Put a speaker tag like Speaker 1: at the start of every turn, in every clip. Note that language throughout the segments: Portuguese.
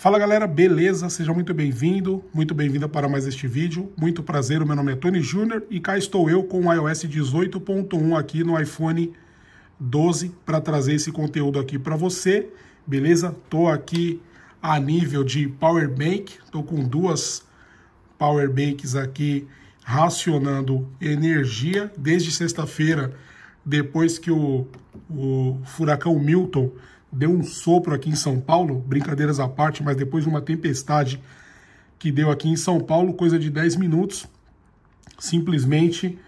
Speaker 1: Fala galera, beleza? Seja muito bem-vindo, muito bem-vinda para mais este vídeo. Muito prazer, o meu nome é Tony Júnior e cá estou eu com o iOS 18.1 aqui no iPhone 12 para trazer esse conteúdo aqui para você, beleza? Tô aqui a nível de power bank, tô com duas power banks aqui racionando energia desde sexta-feira, depois que o, o furacão Milton deu um sopro aqui em São Paulo, brincadeiras à parte, mas depois de uma tempestade que deu aqui em São Paulo, coisa de 10 minutos, simplesmente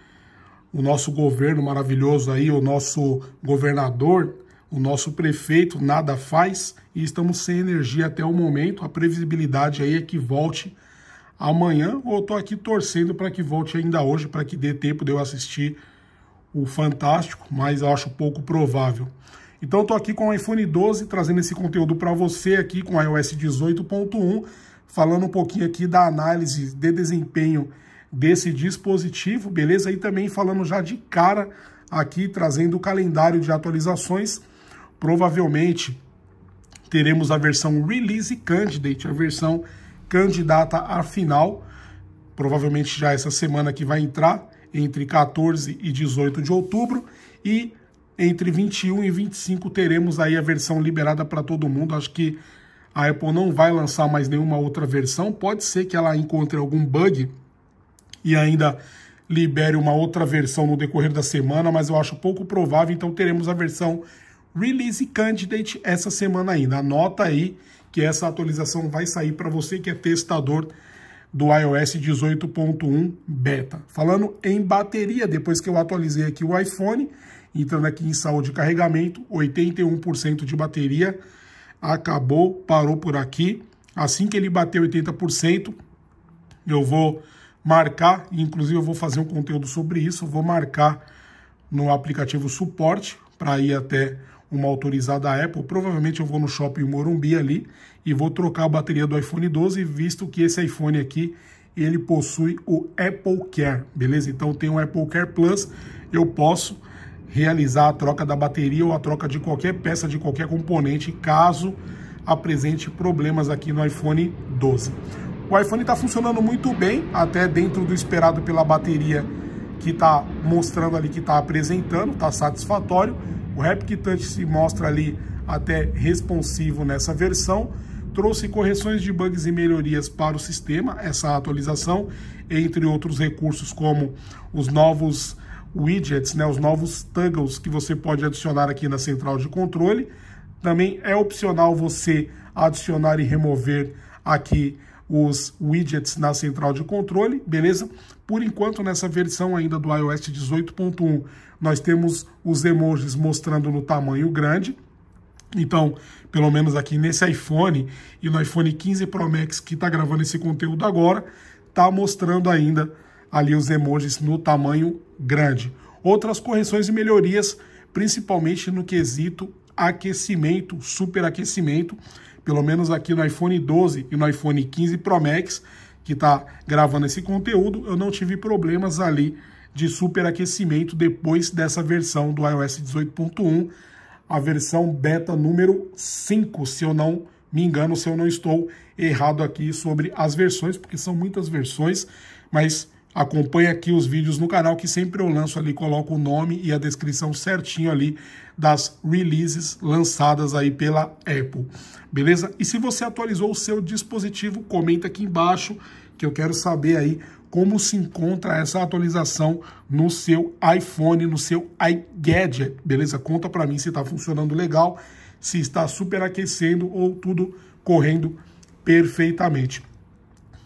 Speaker 1: o nosso governo maravilhoso aí, o nosso governador, o nosso prefeito nada faz e estamos sem energia até o momento. A previsibilidade aí é que volte amanhã, ou eu tô aqui torcendo para que volte ainda hoje, para que dê tempo de eu assistir o Fantástico, mas eu acho pouco provável. Então eu estou aqui com o iPhone 12, trazendo esse conteúdo para você aqui com iOS 18.1, falando um pouquinho aqui da análise de desempenho desse dispositivo, beleza? E também falando já de cara aqui, trazendo o calendário de atualizações. Provavelmente teremos a versão Release Candidate, a versão candidata à final, provavelmente já essa semana que vai entrar, entre 14 e 18 de outubro, e entre 21 e 25 teremos aí a versão liberada para todo mundo. Acho que a Apple não vai lançar mais nenhuma outra versão. Pode ser que ela encontre algum bug e ainda libere uma outra versão no decorrer da semana, mas eu acho pouco provável. Então teremos a versão Release Candidate essa semana ainda. Anota aí que essa atualização vai sair para você que é testador do iOS 18.1 beta. Falando em bateria, depois que eu atualizei aqui o iPhone, Entrando aqui em saúde e carregamento, 81% de bateria. Acabou, parou por aqui. Assim que ele bater 80%, eu vou marcar, inclusive eu vou fazer um conteúdo sobre isso, vou marcar no aplicativo suporte para ir até uma autorizada Apple. Provavelmente eu vou no shopping Morumbi ali e vou trocar a bateria do iPhone 12, visto que esse iPhone aqui ele possui o Apple Care, beleza? Então tem um Apple Care Plus, eu posso realizar a troca da bateria ou a troca de qualquer peça, de qualquer componente, caso apresente problemas aqui no iPhone 12. O iPhone está funcionando muito bem, até dentro do esperado pela bateria que está mostrando ali, que está apresentando, está satisfatório. O Rapid Touch se mostra ali até responsivo nessa versão. Trouxe correções de bugs e melhorias para o sistema, essa atualização, entre outros recursos como os novos widgets, né, os novos toggles que você pode adicionar aqui na central de controle. Também é opcional você adicionar e remover aqui os widgets na central de controle, beleza? Por enquanto, nessa versão ainda do iOS 18.1, nós temos os emojis mostrando no tamanho grande. Então, pelo menos aqui nesse iPhone e no iPhone 15 Pro Max que está gravando esse conteúdo agora, está mostrando ainda ali os emojis no tamanho grande. Outras correções e melhorias, principalmente no quesito aquecimento, superaquecimento, pelo menos aqui no iPhone 12 e no iPhone 15 Pro Max, que está gravando esse conteúdo, eu não tive problemas ali de superaquecimento depois dessa versão do iOS 18.1, a versão beta número 5, se eu não me engano, se eu não estou errado aqui sobre as versões, porque são muitas versões, mas Acompanhe aqui os vídeos no canal que sempre eu lanço ali, coloco o nome e a descrição certinho ali das releases lançadas aí pela Apple, beleza? E se você atualizou o seu dispositivo, comenta aqui embaixo que eu quero saber aí como se encontra essa atualização no seu iPhone, no seu iGadget, beleza? Conta para mim se está funcionando legal, se está superaquecendo ou tudo correndo perfeitamente.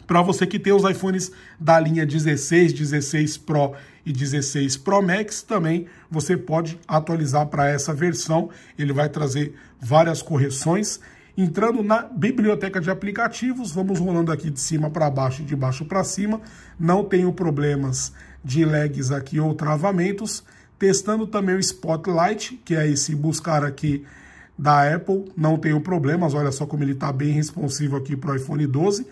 Speaker 1: Para você que tem os iPhones da linha 16, 16 Pro e 16 Pro Max, também você pode atualizar para essa versão. Ele vai trazer várias correções. Entrando na biblioteca de aplicativos, vamos rolando aqui de cima para baixo e de baixo para cima. Não tenho problemas de lags aqui ou travamentos. Testando também o Spotlight, que é esse buscar aqui da Apple. Não tenho problemas, olha só como ele está bem responsivo aqui para o iPhone 12.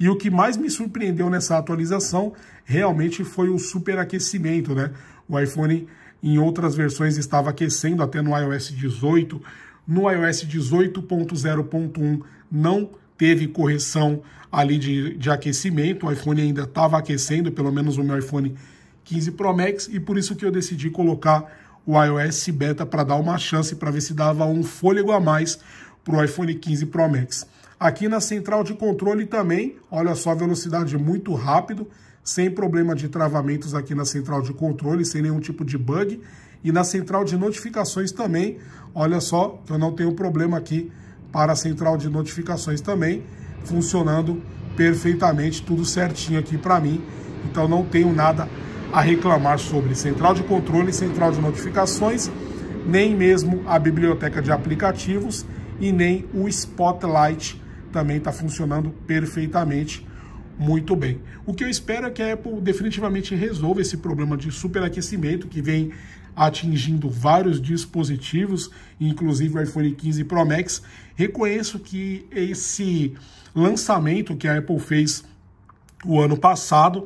Speaker 1: E o que mais me surpreendeu nessa atualização realmente foi o superaquecimento, né? O iPhone em outras versões estava aquecendo até no iOS 18. No iOS 18.0.1 não teve correção ali de, de aquecimento, o iPhone ainda estava aquecendo, pelo menos o meu iPhone 15 Pro Max, e por isso que eu decidi colocar o iOS Beta para dar uma chance para ver se dava um fôlego a mais para o iPhone 15 Pro Max. Aqui na central de controle também, olha só, velocidade muito rápido, sem problema de travamentos aqui na central de controle, sem nenhum tipo de bug. E na central de notificações também, olha só, eu não tenho problema aqui para a central de notificações também, funcionando perfeitamente, tudo certinho aqui para mim. Então não tenho nada a reclamar sobre central de controle, central de notificações, nem mesmo a biblioteca de aplicativos e nem o Spotlight também está funcionando perfeitamente muito bem. O que eu espero é que a Apple definitivamente resolva esse problema de superaquecimento que vem atingindo vários dispositivos, inclusive o iPhone 15 Pro Max. Reconheço que esse lançamento que a Apple fez o ano passado,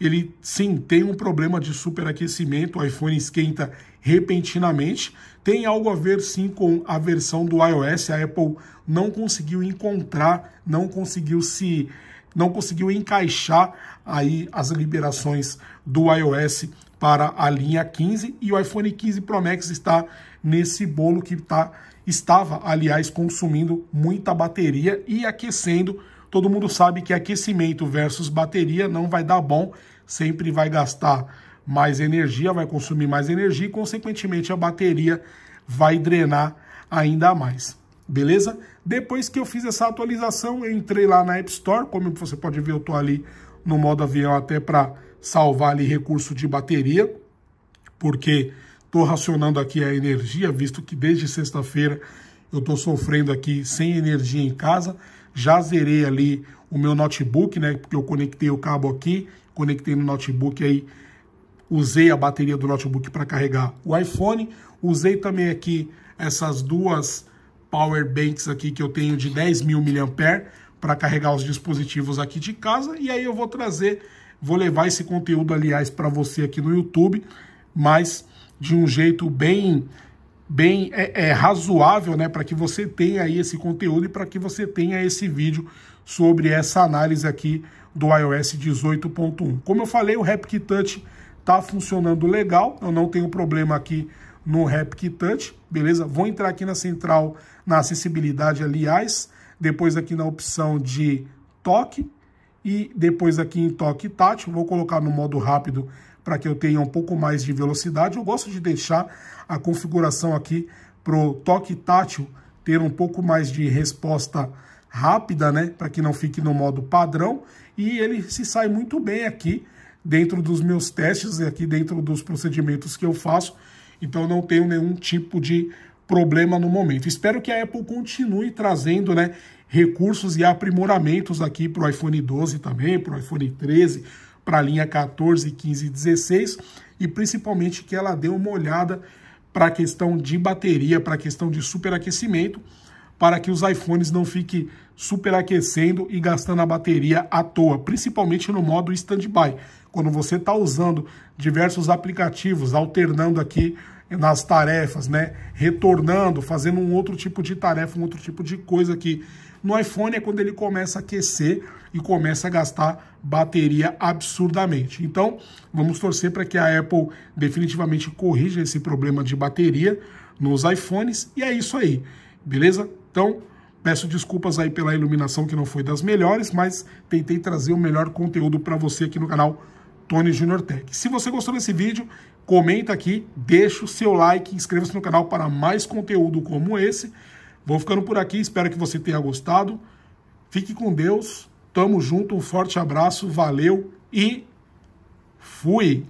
Speaker 1: ele sim tem um problema de superaquecimento, o iPhone esquenta repentinamente. Tem algo a ver sim com a versão do iOS. A Apple não conseguiu encontrar, não conseguiu se não conseguiu encaixar aí as liberações do iOS para a linha 15 e o iPhone 15 Pro Max está nesse bolo que tá, estava, aliás, consumindo muita bateria e aquecendo. Todo mundo sabe que aquecimento versus bateria não vai dar bom, sempre vai gastar mais energia, vai consumir mais energia e, consequentemente, a bateria vai drenar ainda mais. Beleza? Depois que eu fiz essa atualização, eu entrei lá na App Store. Como você pode ver, eu estou ali no modo avião até para salvar ali recurso de bateria, porque estou racionando aqui a energia, visto que desde sexta-feira eu estou sofrendo aqui sem energia em casa. Já zerei ali o meu notebook, né? Porque eu conectei o cabo aqui, conectei no notebook aí usei a bateria do notebook para carregar o iPhone, usei também aqui essas duas power banks aqui que eu tenho de 10 mil mAh para carregar os dispositivos aqui de casa e aí eu vou trazer, vou levar esse conteúdo aliás para você aqui no YouTube, mas de um jeito bem bem é, é razoável, né, para que você tenha aí esse conteúdo e para que você tenha esse vídeo sobre essa análise aqui do iOS 18.1. Como eu falei, o Rapid Touch tá funcionando legal, eu não tenho problema aqui no Rapid Touch, beleza? Vou entrar aqui na central, na acessibilidade, aliás, depois aqui na opção de toque e depois aqui em toque tátil, vou colocar no modo rápido para que eu tenha um pouco mais de velocidade. Eu gosto de deixar a configuração aqui para o toque tátil ter um pouco mais de resposta rápida, né? Para que não fique no modo padrão. E ele se sai muito bem aqui dentro dos meus testes e aqui, dentro dos procedimentos que eu faço. Então não tenho nenhum tipo de problema no momento. Espero que a Apple continue trazendo né, recursos e aprimoramentos aqui para o iPhone 12 também, para o iPhone 13, para a linha 14, 15 e 16 e principalmente que ela dê uma olhada para a questão de bateria, para a questão de superaquecimento para que os iPhones não fiquem superaquecendo e gastando a bateria à toa, principalmente no modo standby, quando você está usando diversos aplicativos, alternando aqui nas tarefas, né? Retornando, fazendo um outro tipo de tarefa, um outro tipo de coisa aqui. No iPhone é quando ele começa a aquecer e começa a gastar bateria absurdamente. Então, vamos torcer para que a Apple definitivamente corrija esse problema de bateria nos iPhones e é isso aí. Beleza? Então, peço desculpas aí pela iluminação que não foi das melhores, mas tentei trazer o melhor conteúdo para você aqui no canal Tony Junior Tech. Se você gostou desse vídeo, comenta aqui, deixa o seu like, inscreva-se no canal para mais conteúdo como esse. Vou ficando por aqui, espero que você tenha gostado. Fique com Deus, tamo junto, um forte abraço, valeu e fui!